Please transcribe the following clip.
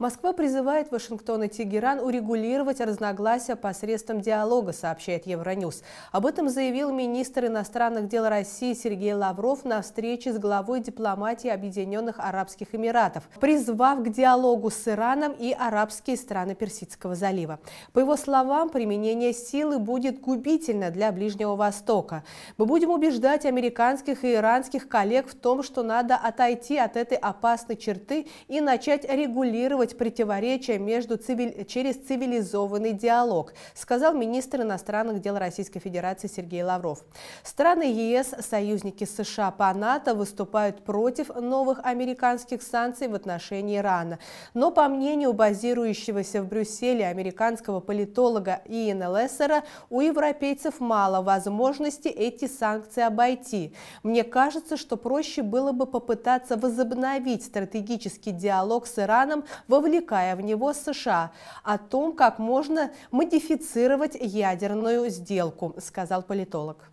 Москва призывает Вашингтон и Тегеран урегулировать разногласия посредством диалога, сообщает Евроньюз. Об этом заявил министр иностранных дел России Сергей Лавров на встрече с главой дипломатии Объединенных Арабских Эмиратов, призвав к диалогу с Ираном и арабские страны Персидского залива. По его словам, применение силы будет губительно для Ближнего Востока. Мы будем убеждать американских и иранских коллег в том, что надо отойти от этой опасной черты и начать регулировать урегулировать противоречия между цивиль... через цивилизованный диалог, сказал министр иностранных дел Российской Федерации Сергей Лавров. Страны ЕС, союзники США по НАТО выступают против новых американских санкций в отношении Ирана. Но по мнению базирующегося в Брюсселе американского политолога Иена Лессера, у европейцев мало возможности эти санкции обойти. Мне кажется, что проще было бы попытаться возобновить стратегический диалог с Ираном в вовлекая в него США, о том, как можно модифицировать ядерную сделку, сказал политолог.